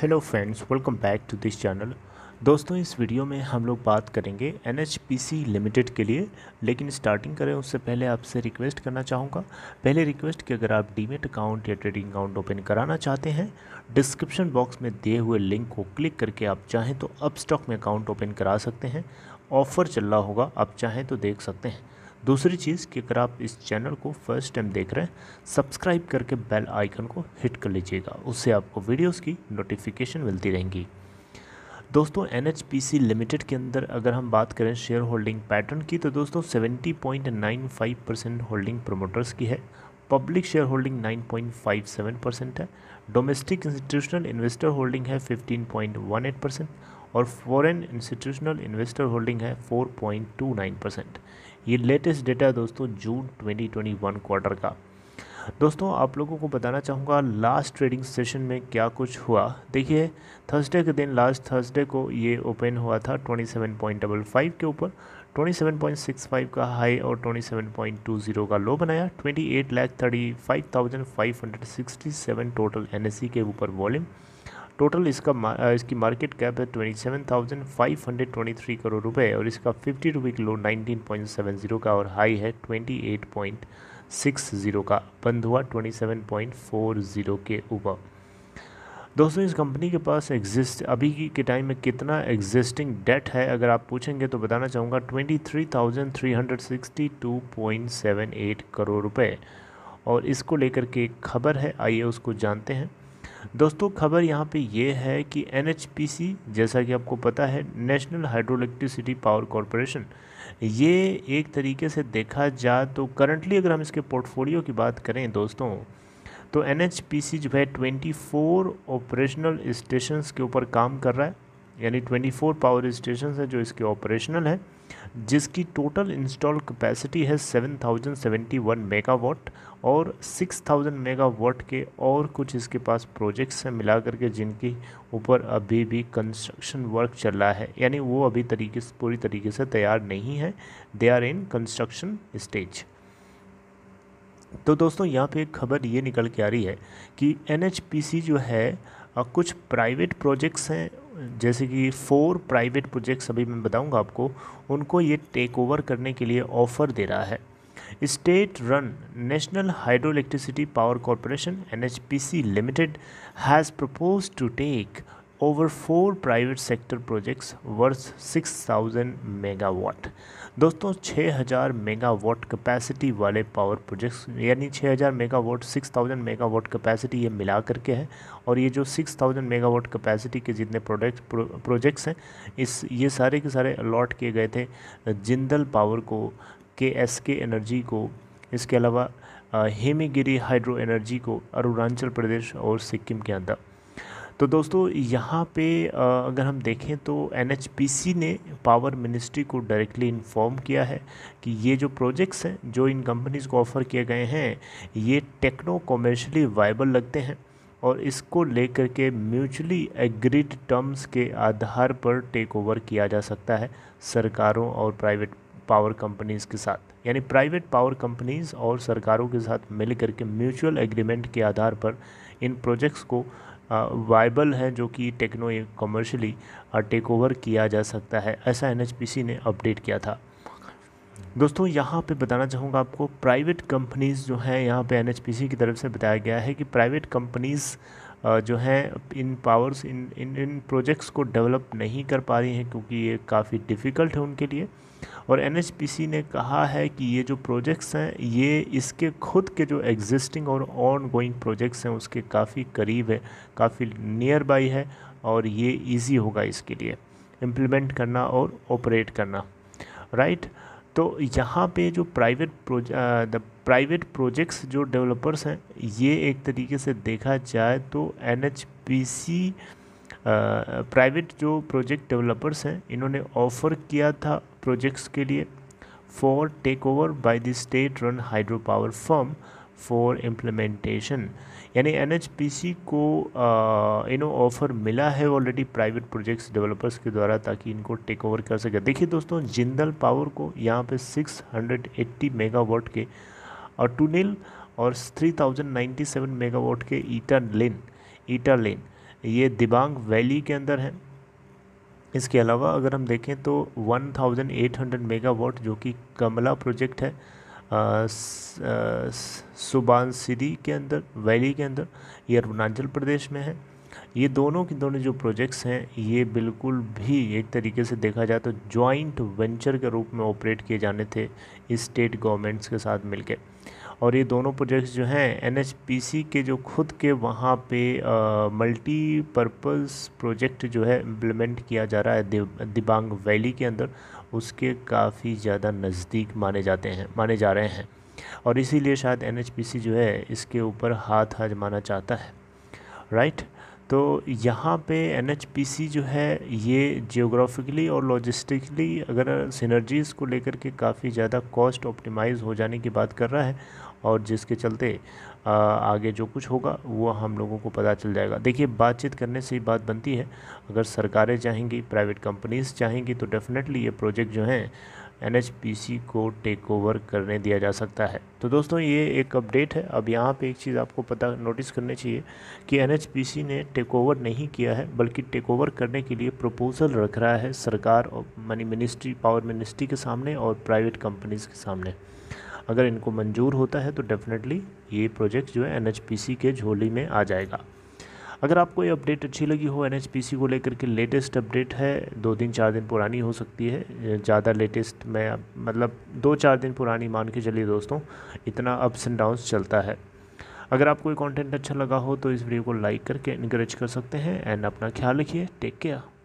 Hello friends welcome back to this channel दोस्तों इस video में हम लोग बात करेंगे एन लिमिटेड के लिए लेकिन स्टार्टिंग करें उससे पहले आपसे रिक्वेस्ट करना चाहूँगा पहले रिक्वेस्ट कि अगर आप डीमेट अकाउंट या ट्रेडिंग अकाउंट ओपन कराना चाहते हैं डिस्क्रिप्शन बॉक्स में दिए हुए लिंक को क्लिक करके आप चाहें तो अब स्टॉक में अकाउंट ओपन करा सकते हैं ऑफ़र चल रहा होगा आप चाहें तो देख सकते हैं दूसरी चीज़ कि अगर आप इस चैनल को फर्स्ट टाइम देख रहे हैं सब्सक्राइब करके बेल आइकन को हिट कर लीजिएगा उससे आपको वीडियोस की नोटिफिकेशन मिलती रहेंगी दोस्तों एन लिमिटेड के अंदर अगर हम बात करें शेयर होल्डिंग पैटर्न की तो दोस्तों सेवेंटी परसेंट होल्डिंग प्रोमोटर्स की है पब्लिक शेयर होल्डिंग 9.57 परसेंट है डोमेस्टिक इंस्टीट्यूशनल इन्वेस्टर होल्डिंग है 15.18 परसेंट और फॉरेन इंस्टीट्यूशनल इन्वेस्टर होल्डिंग है 4.29 परसेंट ये लेटेस्ट डेटा दोस्तों जून 2021 क्वार्टर का दोस्तों आप लोगों को बताना चाहूँगा लास्ट ट्रेडिंग सेशन में क्या कुछ हुआ देखिए थर्सडे के दिन लास्ट थर्सडे को ये ओपन हुआ था 27.55 के ऊपर 27.65 का हाई और 27.20 का लो बनाया 28 lakh thirty five thousand five hundred sixty seven total एन के ऊपर वॉल्यूम टोटल इसका इसकी मार्केट कैप है twenty seven thousand five hundred twenty three crore रुपए और इसका fifty two week low nineteen point seven zero का और हाई है twenty eight point six zero का बंद हुआ twenty seven point four zero के ऊपर दोस्तों इस कंपनी के पास एग्जिस्ट अभी के टाइम में कितना एग्जिस्टिंग डेट है अगर आप पूछेंगे तो बताना चाहूँगा twenty three thousand three hundred sixty two point seven eight crore रुपए और इसको लेकर के खबर है आइए उसको जानते हैं दोस्तों खबर यहाँ पे ये है कि एन जैसा कि आपको पता है national hydro electricity power corporation ये एक तरीके से देखा जा तो करंटली अगर हम इसके पोर्टफोलियो की बात करें दोस्तों तो एन जो है 24 ऑपरेशनल स्टेशंस के ऊपर काम कर रहा है यानी 24 पावर स्टेशन है जो इसके ऑपरेशनल है जिसकी टोटल इंस्टॉल कैपेसिटी है 7071 मेगावाट और 6000 मेगावाट के और कुछ इसके पास प्रोजेक्ट्स हैं मिला करके जिनकी ऊपर अभी भी कंस्ट्रक्शन वर्क चल रहा है यानी वो अभी तरीके से पूरी तरीके से तैयार नहीं है they are in construction stage तो दोस्तों यहाँ पे एक खबर ये निकल के आ रही है कि एन जो है कुछ प्राइवेट प्रोजेक्ट्स हैं जैसे कि फोर प्राइवेट प्रोजेक्ट्स अभी मैं बताऊंगा आपको उनको ये टेक ओवर करने के लिए ऑफ़र दे रहा है state run national electricity power corporation N H P C limited has propose to take over four private sector projects worth thousand megawatt दोस्तों छः हजार मेगावाट कैपेसिटी वाले पावर प्रोजेक्ट्स यानी छः 6000 मेगावाट थाउजेंड मेगावाट कैपेसिटी ये मिला करके है और ये जो सिक्स थाउजेंड मेगावाट कैपेसिटी के जितने प्रोडक्ट प्रोजेक्ट्स हैं इस ये सारे के सारे अलॉट किए गए थे जिंदल पावर को के एस के एनर्जी को इसके अलावा हेमीगिरी हाइड्रो एनर्जी को अरुणाचल प्रदेश और सिक्किम के अंदर तो दोस्तों यहाँ पे अगर हम देखें तो एन ने पावर मिनिस्ट्री को डायरेक्टली इन्फॉर्म किया है कि ये जो प्रोजेक्ट्स हैं जो इन कंपनीज़ को ऑफ़र किए गए हैं ये टेक्नो कॉमर्शली वाइबल लगते हैं और इसको लेकर के म्यूचुअली एग्रीड टर्म्स के आधार पर टेक ओवर किया जा सकता है सरकारों और प्राइवेट पावर कंपनीज़ के साथ यानी प्राइवेट पावर कंपनीज़ और सरकारों के साथ मिल करके म्यूचुअल एग्रीमेंट के आधार पर इन प्रोजेक्ट्स को वाइबल हैं जो कि टेक्नो कमर्शली टेक ओवर किया जा सकता है ऐसा एनएचपीसी ने अपडेट किया था दोस्तों यहाँ पे बताना चाहूँगा आपको प्राइवेट कंपनीज़ जो हैं यहाँ पे एनएचपीसी की तरफ से बताया गया है कि प्राइवेट कंपनीज़ जो हैं इन पावर्स इन इन इन प्रोजेक्ट्स को डेवलप नहीं कर पा रही हैं क्योंकि ये काफ़ी डिफ़िकल्ट है उनके लिए और एन ने कहा है कि ये जो प्रोजेक्ट्स हैं ये इसके खुद के जो एग्जिस्टिंग और ऑन गोइंग प्रोजेक्ट्स हैं उसके काफ़ी करीब है काफ़ी नियर बाई है और ये ईज़ी होगा इसके लिए इम्प्लीमेंट करना और ऑपरेट करना राइट right? तो यहाँ पे जो प्राइवेट द प्राइवेट प्रोजेक्ट्स जो डेवलपर्स हैं ये एक तरीके से देखा जाए तो एन प्राइवेट जो प्रोजेक्ट डेवलपर्स हैं इन्होंने ऑफ़र किया था प्रोजेक्ट्स के लिए for take over by the state run hydro power firm for implementation यानी एन एच पी सी को यू नो ऑफ़र मिला है ऑलरेडी प्राइवेट प्रोजेक्ट्स डेवलपर्स के द्वारा ताकि इनको टेक ओवर कर सके देखिए दोस्तों जिंदल पावर को यहाँ पे 680 मेगावाट के और टूनिल और 3097 मेगावाट के ईटा लेन ईटा लेन ये दिबांग वैली के अंदर है इसके अलावा अगर हम देखें तो 1800 मेगावाट जो कि कमला प्रोजेक्ट है सुबान सुबानसिरी के अंदर वैली के अंदर ये अरुणाचल प्रदेश में है ये दोनों के दोनों जो प्रोजेक्ट्स हैं ये बिल्कुल भी एक तरीके से देखा जाए तो जॉइंट वेंचर के रूप में ऑपरेट किए जाने थे स्टेट गवर्नमेंट्स के साथ मिलकर और ये दोनों प्रोजेक्ट्स जो हैं एन के जो खुद के वहाँ पे मल्टीपर्पज़ प्रोजेक्ट जो है इम्प्लीमेंट किया जा रहा है दिबांग वैली के अंदर उसके काफ़ी ज़्यादा नज़दीक माने जाते हैं माने जा रहे हैं और इसीलिए शायद एन जो है इसके ऊपर हाथ आजमाना चाहता है राइट तो यहाँ पे एन जो है ये जियोग्राफिकली और लॉजिस्टिकली अगर सिनर्जीज़ को लेकर के काफ़ी ज़्यादा कॉस्ट ऑप्टिमाइज़ हो जाने की बात कर रहा है और जिसके चलते आगे जो कुछ होगा वो हम लोगों को पता चल जाएगा देखिए बातचीत करने से ही बात बनती है अगर सरकारें चाहेंगी प्राइवेट कंपनीज़ चाहेंगी तो डेफ़िनेटली ये प्रोजेक्ट जो हैं एन को टेक ओवर करने दिया जा सकता है तो दोस्तों ये एक अपडेट है अब यहाँ पे एक चीज़ आपको पता नोटिस करनी चाहिए कि एन ने टेक ओवर नहीं किया है बल्कि टेक ओवर करने के लिए प्रपोज़ल रख रहा है सरकार और मनी मिनिस्ट्री पावर मिनिस्ट्री के सामने और प्राइवेट कंपनीज़ के सामने अगर इनको मंजूर होता है तो डेफ़िनेटली ये प्रोजेक्ट जो है एन के झोली में आ जाएगा अगर आपको ये अपडेट अच्छी लगी हो एन को लेकर के लेटेस्ट अपडेट है दो दिन चार दिन पुरानी हो सकती है ज़्यादा लेटेस्ट मैं मतलब दो चार दिन पुरानी मान के चलिए दोस्तों इतना अप्स एंड डाउन्स चलता है अगर आपको ये कंटेंट अच्छा लगा हो तो इस वीडियो को लाइक करके इनक्रेज कर सकते हैं एंड अपना ख्याल रखिए टेक केयर